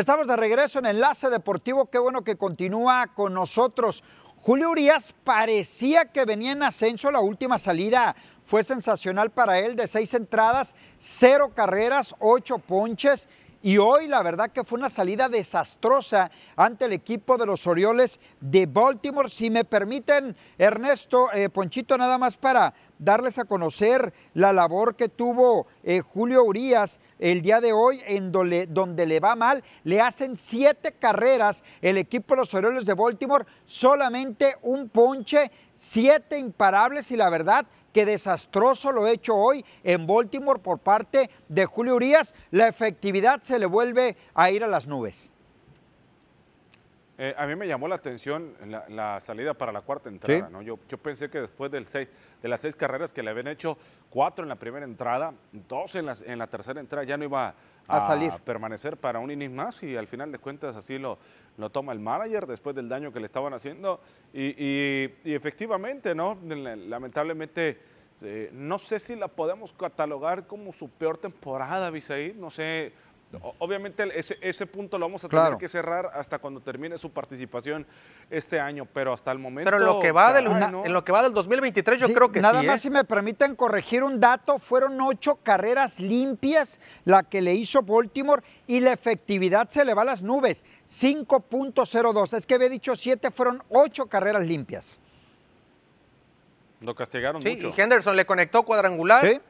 Estamos de regreso en Enlace Deportivo. Qué bueno que continúa con nosotros. Julio Urias parecía que venía en ascenso la última salida. Fue sensacional para él de seis entradas, cero carreras, ocho ponches. Y hoy la verdad que fue una salida desastrosa ante el equipo de los Orioles de Baltimore. Si me permiten, Ernesto, eh, Ponchito, nada más para darles a conocer la labor que tuvo eh, Julio urías el día de hoy, en donde le va mal. Le hacen siete carreras el equipo de los Orioles de Baltimore, solamente un ponche, siete imparables y la verdad que desastroso lo hecho hoy en Baltimore por parte de Julio Urias, la efectividad se le vuelve a ir a las nubes. Eh, a mí me llamó la atención la, salida para la cuarta entrada, ¿no? Yo, pensé que después del de las seis carreras que le habían hecho, cuatro en la primera entrada, dos en, en la tercera entrada, ya no iba a, permanecer para un inning más y al final de cuentas así lo, toma el manager después del daño que le estaban haciendo y, efectivamente, ¿no? Lamentablemente... Eh, no sé si la podemos catalogar como su peor temporada, Visaí. No sé, Obviamente ese, punto lo vamos a tener que cerrar hasta cuando termine su participación este año, pero hasta el momento. Pero en lo que va, del, 2023 yo creo que nada sí. Nada más ¿eh? si me permiten corregir un dato, fueron ocho carreras limpias la que le hizo Baltimore y la efectividad se le va a las nubes, 5.02. Es que había dicho siete, fueron ocho carreras limpias. Lo castigaron sí, mucho. Henderson le conectó cuadrangular.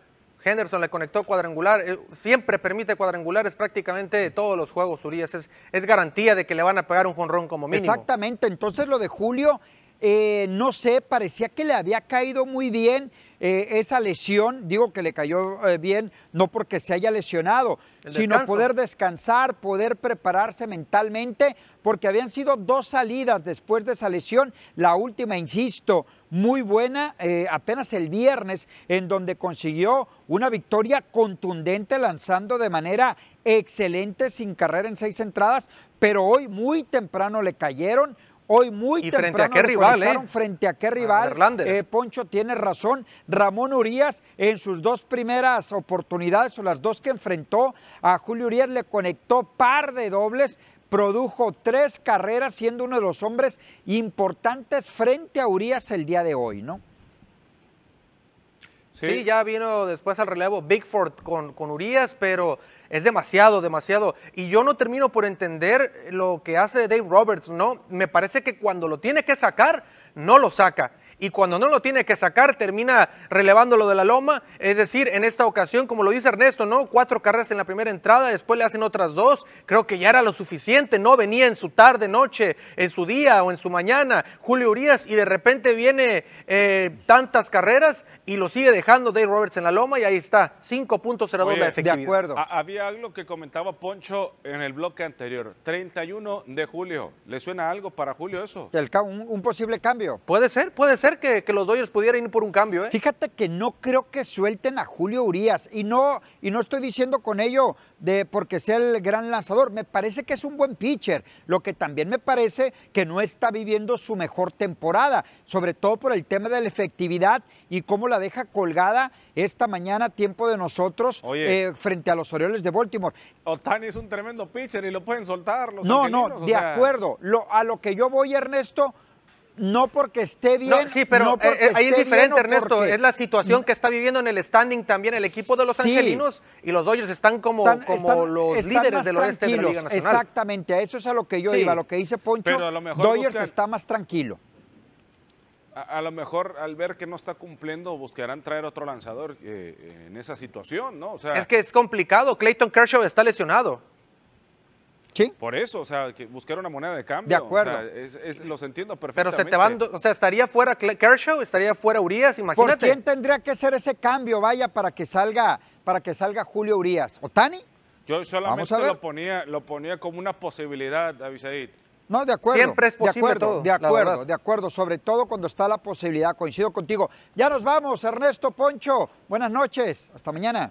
Henderson le conectó cuadrangular, eh, siempre permite cuadrangulares prácticamente de todos los juegos, Urias. Es, garantía de que le van a pegar un jonrón como mínimo. Exactamente, entonces lo de Julio eh, no sé, parecía que le había caído muy bien eh, esa lesión. Digo que le cayó eh, bien, no porque se haya lesionado, sino poder descansar, poder prepararse mentalmente, porque habían sido dos salidas después de esa lesión. La última, insisto, muy buena, apenas el viernes, en donde consiguió una victoria contundente lanzando de manera excelente, sin carrera en seis entradas, pero hoy muy temprano le cayeron Hoy muy temprano ¿eh? frente a qué rival, Frente a qué rival, Poncho tiene razón. Ramón Urias en sus dos primeras oportunidades o las dos que enfrentó a Julio Urias le conectó par de dobles, produjo tres carreras siendo uno de los hombres importantes frente a Urias el día de hoy, ¿no? Sí. ya vino después al relevo Bigford con, con Urias, pero es demasiado, demasiado. Y yo no termino por entender lo que hace Dave Roberts, ¿no? Me parece que cuando lo tiene que sacar, no lo saca y cuando no lo tiene que sacar termina relevándolo de la loma. Es decir, en esta ocasión, como lo dice Ernesto, ¿no? Cuatro carreras en la primera entrada, después le hacen otras dos. Creo que ya era lo suficiente, ¿no? Venía en su tarde, noche, en su día o en su mañana Julio Urias y de repente viene eh, tantas carreras y lo sigue dejando Dave Roberts en la loma y ahí está, 5.02 de efectividad. De acuerdo. Ah, había algo que comentaba Poncho en el bloque anterior, 31 de julio. ¿Le suena algo para Julio eso? un posible cambio. Puede ser, puede ser que, los Dodgers pudieran ir por un cambio. ¿eh? Fíjate que no creo que suelten a Julio Urias. Y no, y no estoy diciendo con ello de porque sea el gran lanzador. Me parece que es un buen pitcher. Lo que también me parece que no está viviendo su mejor temporada. Sobre todo por el tema de la efectividad y cómo la deja colgada esta mañana, tiempo de nosotros, eh, frente a los Orioles de Baltimore. Otani es un tremendo pitcher y lo pueden soltar los No, no, de acuerdo. a lo que yo voy, Ernesto no porque esté bien. sí, pero eh, eh, ahí es diferente, Ernesto. Es la situación que está viviendo en el standing también el equipo de los angelinos y los Dodgers están como, como los líderes del oeste de la Liga Nacional. Exactamente, a eso es a lo que yo iba, a lo que dice Poncho. a lo mejor Dodgers está más tranquilo. A, lo mejor al ver que no está cumpliendo buscarán traer otro lanzador eh, en esa situación, ¿no? es que es complicado. Clayton Kershaw está lesionado. Por eso, o sea, que buscar una moneda de cambio. De acuerdo. los entiendo perfectamente. Pero se te van, o sea, estaría fuera Kershaw, estaría fuera Urias, imagínate. ¿Por quién tendría que ser ese cambio, vaya, para que salga, para que salga Julio Urias? Tani? Yo solamente lo ponía, lo ponía como una posibilidad, David No, de acuerdo. Siempre es posible acuerdo, De acuerdo, de acuerdo, sobre todo cuando está la posibilidad. Coincido contigo. Ya nos vamos, Ernesto Poncho. Buenas noches. Hasta mañana.